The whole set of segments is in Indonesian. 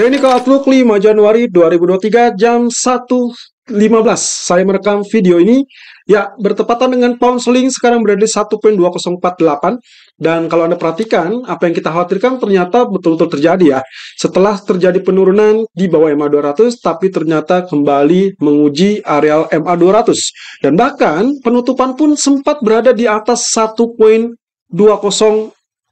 Ini Outlook 5 Januari 2023 jam 1.15 Saya merekam video ini Ya, bertepatan dengan pound sterling sekarang berada di 1.2048 Dan kalau Anda perhatikan, apa yang kita khawatirkan ternyata betul-betul terjadi ya Setelah terjadi penurunan di bawah MA 200 Tapi ternyata kembali menguji areal MA 200 Dan bahkan penutupan pun sempat berada di atas 1.2048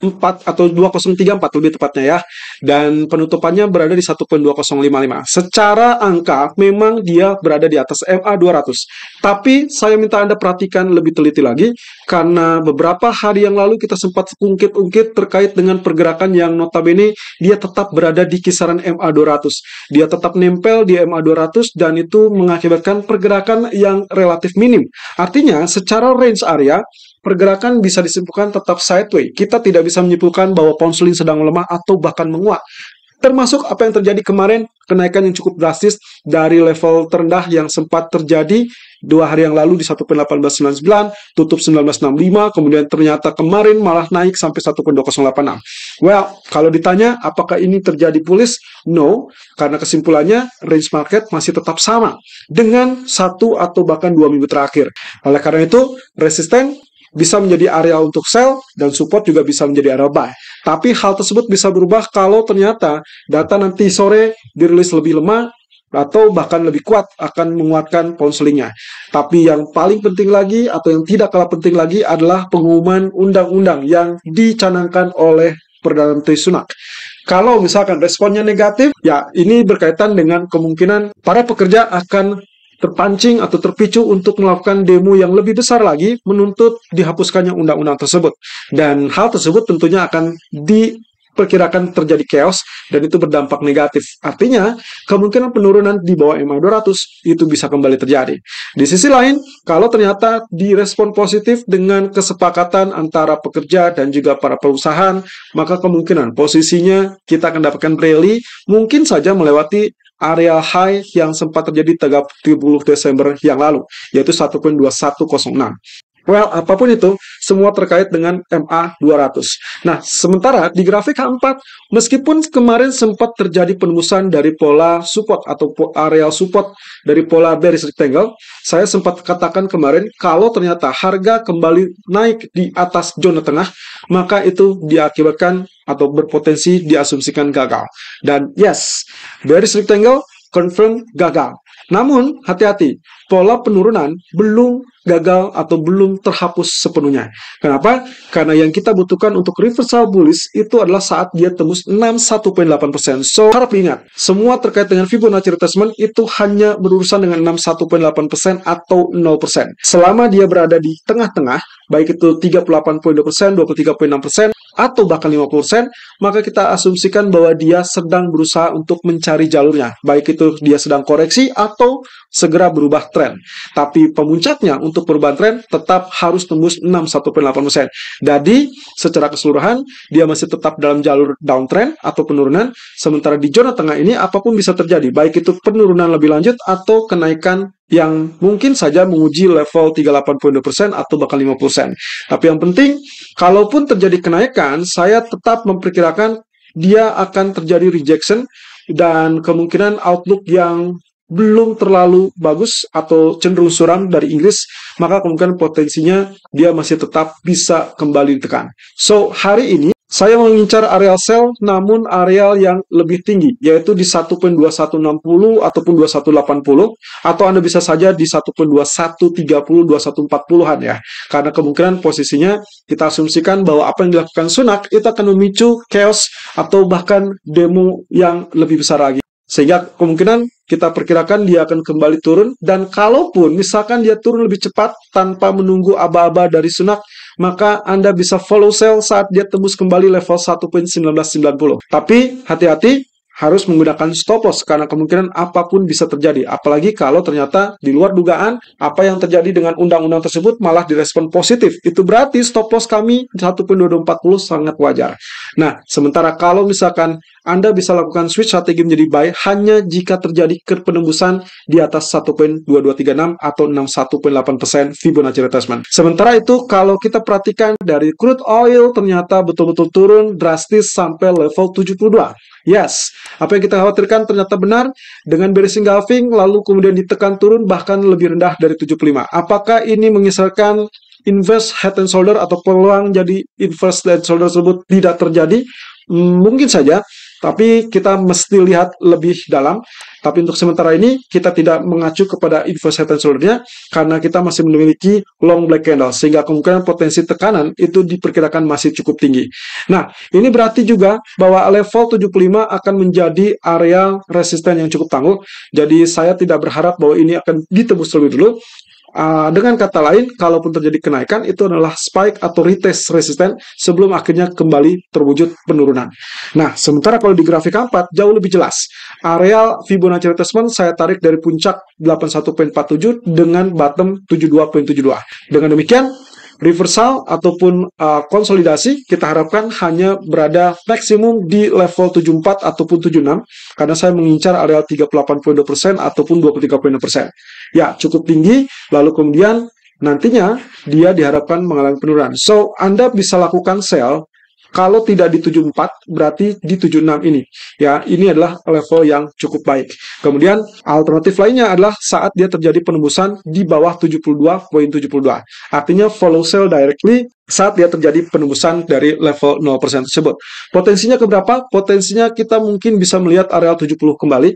4 atau 2034 lebih tepatnya ya. Dan penutupannya berada di 1.2055. Secara angka memang dia berada di atas MA 200. Tapi saya minta Anda perhatikan lebih teliti lagi karena beberapa hari yang lalu kita sempat ungkit-ungkit terkait dengan pergerakan yang notabene dia tetap berada di kisaran MA 200. Dia tetap nempel di MA 200 dan itu mengakibatkan pergerakan yang relatif minim. Artinya secara range area pergerakan bisa disimpulkan tetap sideways. Kita tidak bisa menyimpulkan bahwa pound sedang lemah atau bahkan menguat. Termasuk apa yang terjadi kemarin, kenaikan yang cukup drastis dari level terendah yang sempat terjadi dua hari yang lalu di 1.1899, tutup 1965, kemudian ternyata kemarin malah naik sampai 1.2086. Well, kalau ditanya apakah ini terjadi bullish? No, karena kesimpulannya range market masih tetap sama dengan satu atau bahkan dua minggu terakhir. Oleh karena itu, resisten bisa menjadi area untuk sell dan support juga bisa menjadi area buy. Tapi hal tersebut bisa berubah kalau ternyata data nanti sore dirilis lebih lemah atau bahkan lebih kuat akan menguatkan ponselingnya. Tapi yang paling penting lagi atau yang tidak kalah penting lagi adalah pengumuman undang-undang yang dicanangkan oleh Perdana Menteri Sunak. Kalau misalkan responnya negatif, ya ini berkaitan dengan kemungkinan para pekerja akan terpancing atau terpicu untuk melakukan demo yang lebih besar lagi menuntut dihapuskannya undang-undang tersebut. Dan hal tersebut tentunya akan diperkirakan terjadi chaos dan itu berdampak negatif. Artinya, kemungkinan penurunan di bawah MA 200 itu bisa kembali terjadi. Di sisi lain, kalau ternyata direspon positif dengan kesepakatan antara pekerja dan juga para perusahaan, maka kemungkinan posisinya kita akan dapatkan rally mungkin saja melewati area high yang sempat terjadi 30 Desember yang lalu, yaitu 1.2106. Well, apapun itu, semua terkait dengan MA200. Nah, sementara di grafik H4, meskipun kemarin sempat terjadi penembusan dari pola support atau area support dari pola bearish rectangle, saya sempat katakan kemarin kalau ternyata harga kembali naik di atas zona tengah, maka itu diakibatkan atau berpotensi diasumsikan gagal. Dan yes, bearish rectangle confirm gagal. Namun, hati-hati, pola penurunan belum gagal atau belum terhapus sepenuhnya. Kenapa? Karena yang kita butuhkan untuk reversal bullish itu adalah saat dia tembus 61.8%. So, harap diingat, semua terkait dengan Fibonacci retracement itu hanya berurusan dengan 61.8% atau 0%. Selama dia berada di tengah-tengah, baik itu 38.2%, 23.6%, atau bahkan 50%, maka kita asumsikan bahwa dia sedang berusaha untuk mencari jalurnya. Baik itu dia sedang koreksi atau segera berubah tren. Tapi pemuncaknya untuk perubahan tren tetap harus tembus 61,8%. Jadi, secara keseluruhan, dia masih tetap dalam jalur downtrend atau penurunan, sementara di zona tengah ini apapun bisa terjadi, baik itu penurunan lebih lanjut atau kenaikan yang mungkin saja menguji level 38.2% atau bahkan persen. Tapi yang penting, kalaupun terjadi kenaikan, saya tetap memperkirakan dia akan terjadi rejection dan kemungkinan outlook yang belum terlalu bagus atau cenderung suram dari Inggris, maka kemungkinan potensinya dia masih tetap bisa kembali ditekan. So, hari ini saya mengincar areal sell namun areal yang lebih tinggi yaitu di 1.2160 ataupun 2180 atau Anda bisa saja di 1.2130 2140-an ya. Karena kemungkinan posisinya kita asumsikan bahwa apa yang dilakukan Sunak itu akan memicu chaos atau bahkan demo yang lebih besar lagi. Sehingga kemungkinan kita perkirakan dia akan kembali turun dan kalaupun misalkan dia turun lebih cepat tanpa menunggu aba-aba dari Sunak, maka Anda bisa follow sell saat dia tembus kembali level 1.1990. Tapi hati-hati harus menggunakan stop loss karena kemungkinan apapun bisa terjadi. Apalagi kalau ternyata di luar dugaan apa yang terjadi dengan undang-undang tersebut malah direspon positif. Itu berarti stop loss kami 1.240 sangat wajar. Nah, sementara kalau misalkan Anda bisa lakukan switch strategi menjadi buy hanya jika terjadi kepenembusan di atas 1.2236 atau 61.8% Fibonacci retracement. Sementara itu kalau kita perhatikan dari crude oil ternyata betul-betul turun drastis sampai level 72. Yes, apa yang kita khawatirkan ternyata benar dengan bearish engulfing lalu kemudian ditekan turun bahkan lebih rendah dari 75. Apakah ini mengisarkan inverse head and shoulder atau peluang jadi inverse head and shoulder tersebut tidak terjadi? Hmm, mungkin saja, tapi kita mesti lihat lebih dalam. Tapi untuk sementara ini kita tidak mengacu kepada info head and karena kita masih memiliki long black candle sehingga kemungkinan potensi tekanan itu diperkirakan masih cukup tinggi. Nah, ini berarti juga bahwa level 75 akan menjadi area resisten yang cukup tangguh. Jadi saya tidak berharap bahwa ini akan ditebus terlebih dulu Uh, dengan kata lain, kalaupun terjadi kenaikan, itu adalah spike atau retest resisten sebelum akhirnya kembali terwujud penurunan. Nah, sementara kalau di grafik 4, jauh lebih jelas. Areal Fibonacci retracement saya tarik dari puncak 81.47 dengan bottom 72.72. Dengan demikian, reversal ataupun uh, konsolidasi kita harapkan hanya berada maksimum di level 74 ataupun 76 karena saya mengincar areal 38.2% ataupun 23.6%. Ya, cukup tinggi lalu kemudian nantinya dia diharapkan mengalami penurunan. So, Anda bisa lakukan sell kalau tidak di 74 berarti di 76 ini. Ya, ini adalah level yang cukup baik. Kemudian alternatif lainnya adalah saat dia terjadi penembusan di bawah 72.72. .72. Artinya follow sell directly saat dia terjadi penembusan dari level 0% tersebut. Potensinya keberapa? Potensinya kita mungkin bisa melihat areal 70 kembali,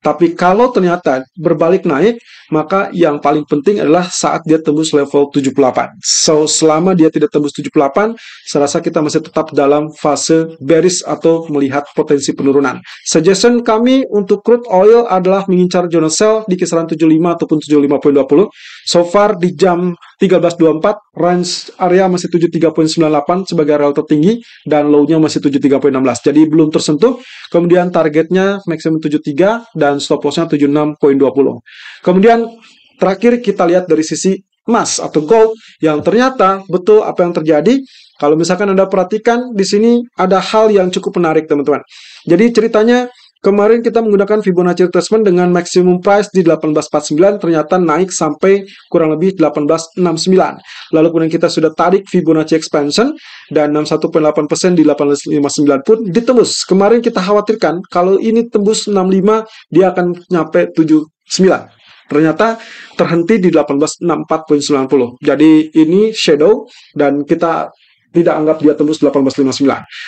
tapi kalau ternyata berbalik naik, maka yang paling penting adalah saat dia tembus level 78. So, selama dia tidak tembus 78, saya rasa kita masih tetap dalam fase bearish atau melihat potensi penurunan. Suggestion kami untuk crude oil adalah mengincar zona sell di kisaran 75 ataupun 75.20. So far di jam 1324 range area masih 73.98 sebagai rel tertinggi dan low-nya masih 73.16. Jadi belum tersentuh. Kemudian targetnya maksimum 73 dan stop loss-nya 76.20. Kemudian terakhir kita lihat dari sisi emas atau gold yang ternyata betul apa yang terjadi kalau misalkan Anda perhatikan di sini ada hal yang cukup menarik teman-teman. Jadi ceritanya Kemarin kita menggunakan Fibonacci retracement dengan maximum price di 1849 ternyata naik sampai kurang lebih 1869. Lalu kemudian kita sudah tarik Fibonacci expansion dan 61.8% di 1859 pun ditembus. Kemarin kita khawatirkan kalau ini tembus 65 dia akan nyampe 79. Ternyata terhenti di 1864.90. Jadi ini shadow dan kita tidak anggap dia tembus 1859.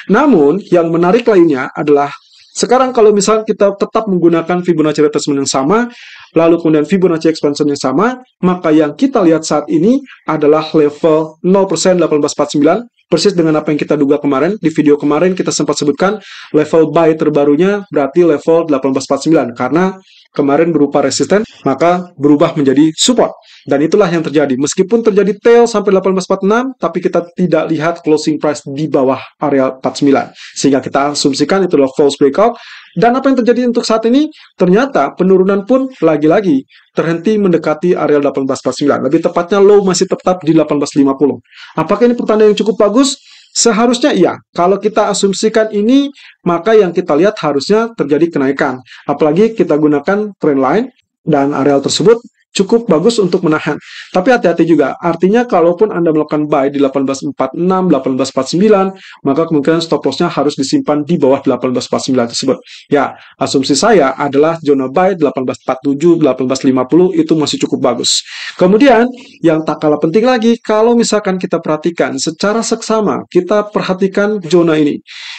Namun, yang menarik lainnya adalah sekarang kalau misalnya kita tetap menggunakan Fibonacci retracement yang sama, lalu kemudian Fibonacci expansion yang sama, maka yang kita lihat saat ini adalah level 0% 1849, persis dengan apa yang kita duga kemarin di video kemarin kita sempat sebutkan level buy terbarunya berarti level 1849 karena kemarin berupa resisten maka berubah menjadi support dan itulah yang terjadi. Meskipun terjadi tail sampai 1846, tapi kita tidak lihat closing price di bawah area 49. Sehingga kita asumsikan itu adalah false breakout. Dan apa yang terjadi untuk saat ini? Ternyata penurunan pun lagi-lagi terhenti mendekati area 1849. Lebih tepatnya low masih tetap di 1850. Apakah ini pertanda yang cukup bagus? Seharusnya iya. Kalau kita asumsikan ini, maka yang kita lihat harusnya terjadi kenaikan. Apalagi kita gunakan trendline dan areal tersebut cukup bagus untuk menahan. Tapi hati-hati juga, artinya kalaupun Anda melakukan buy di 1846, 1849, maka kemungkinan stop loss-nya harus disimpan di bawah 1849 tersebut. Ya, asumsi saya adalah zona buy 1847, 1850 itu masih cukup bagus. Kemudian, yang tak kalah penting lagi, kalau misalkan kita perhatikan secara seksama, kita perhatikan zona ini.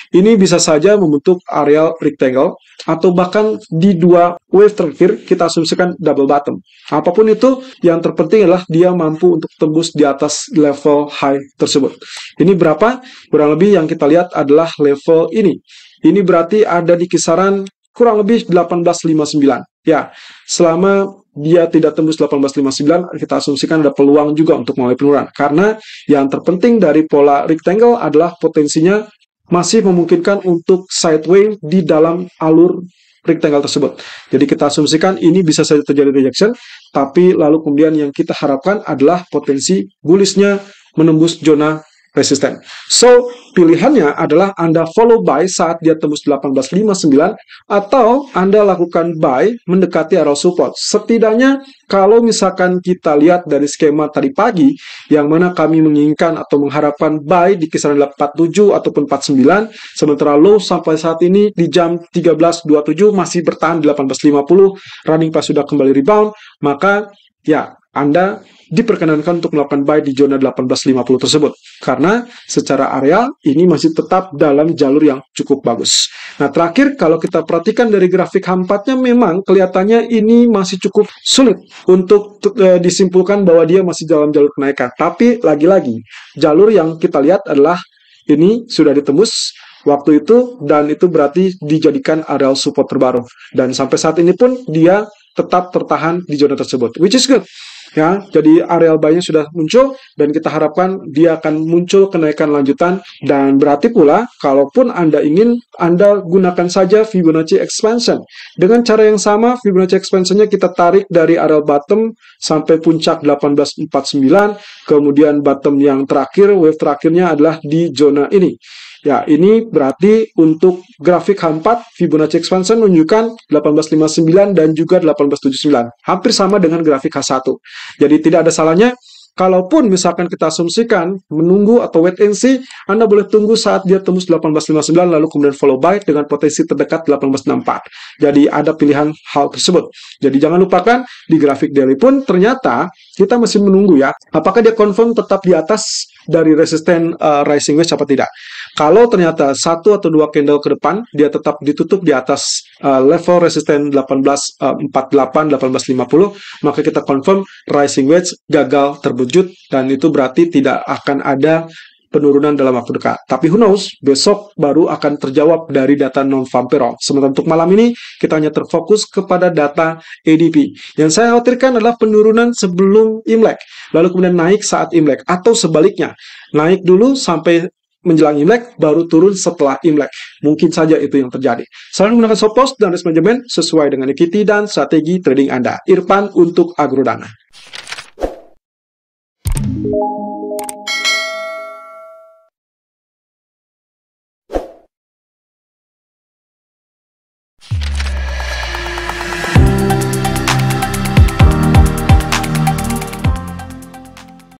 Ini bisa saja membentuk areal rectangle atau bahkan di dua wave terakhir kita asumsikan double bottom. Apapun itu, yang terpenting adalah dia mampu untuk tembus di atas level high tersebut. Ini berapa? Kurang lebih yang kita lihat adalah level ini. Ini berarti ada di kisaran kurang lebih 1859. Ya, selama dia tidak tembus 1859, kita asumsikan ada peluang juga untuk mulai penurunan. Karena yang terpenting dari pola rectangle adalah potensinya masih memungkinkan untuk sideway di dalam alur rectangle tersebut. Jadi kita asumsikan ini bisa saja terjadi rejection, tapi lalu kemudian yang kita harapkan adalah potensi bullishnya menembus zona resisten. So, pilihannya adalah Anda follow buy saat dia tembus 1859 atau Anda lakukan buy mendekati area support. Setidaknya kalau misalkan kita lihat dari skema tadi pagi yang mana kami menginginkan atau mengharapkan buy di kisaran 47 ataupun 49 sementara low sampai saat ini di jam 13.27 masih bertahan di 18.50 running price sudah kembali rebound maka ya anda diperkenankan untuk melakukan buy di zona 1850 tersebut karena secara area ini masih tetap dalam jalur yang cukup bagus. Nah, terakhir kalau kita perhatikan dari grafik hampatnya memang kelihatannya ini masih cukup sulit untuk e, disimpulkan bahwa dia masih dalam jalur kenaikan. Tapi lagi-lagi, jalur yang kita lihat adalah ini sudah ditembus waktu itu dan itu berarti dijadikan areal support terbaru dan sampai saat ini pun dia tetap tertahan di zona tersebut which is good ya jadi areal buy-nya sudah muncul dan kita harapkan dia akan muncul kenaikan lanjutan dan berarti pula kalaupun Anda ingin Anda gunakan saja Fibonacci expansion dengan cara yang sama Fibonacci expansionnya kita tarik dari areal bottom sampai puncak 1849 kemudian bottom yang terakhir wave terakhirnya adalah di zona ini Ya, ini berarti untuk grafik H4 Fibonacci expansion menunjukkan 1859 dan juga 1879. Hampir sama dengan grafik H1. Jadi tidak ada salahnya Kalaupun misalkan kita asumsikan menunggu atau wait and see, Anda boleh tunggu saat dia tembus 1859 lalu kemudian follow by dengan potensi terdekat 1864. Jadi ada pilihan hal tersebut. Jadi jangan lupakan di grafik daily pun ternyata kita masih menunggu ya. Apakah dia confirm tetap di atas dari resisten uh, eh, rising wedge apa tidak. Kalau ternyata satu atau dua candle ke depan dia tetap ditutup di atas uh, level resisten 1848 uh, 1850 maka kita confirm rising wedge gagal terwujud dan itu berarti tidak akan ada penurunan dalam waktu dekat. Tapi who knows, besok baru akan terjawab dari data non-farm payroll. Sementara untuk malam ini, kita hanya terfokus kepada data ADP. Yang saya khawatirkan adalah penurunan sebelum Imlek, lalu kemudian naik saat Imlek, atau sebaliknya. Naik dulu sampai menjelang Imlek, baru turun setelah Imlek. Mungkin saja itu yang terjadi. Selalu menggunakan sopos dan risk management sesuai dengan equity dan strategi trading Anda. Irfan untuk Agrodana.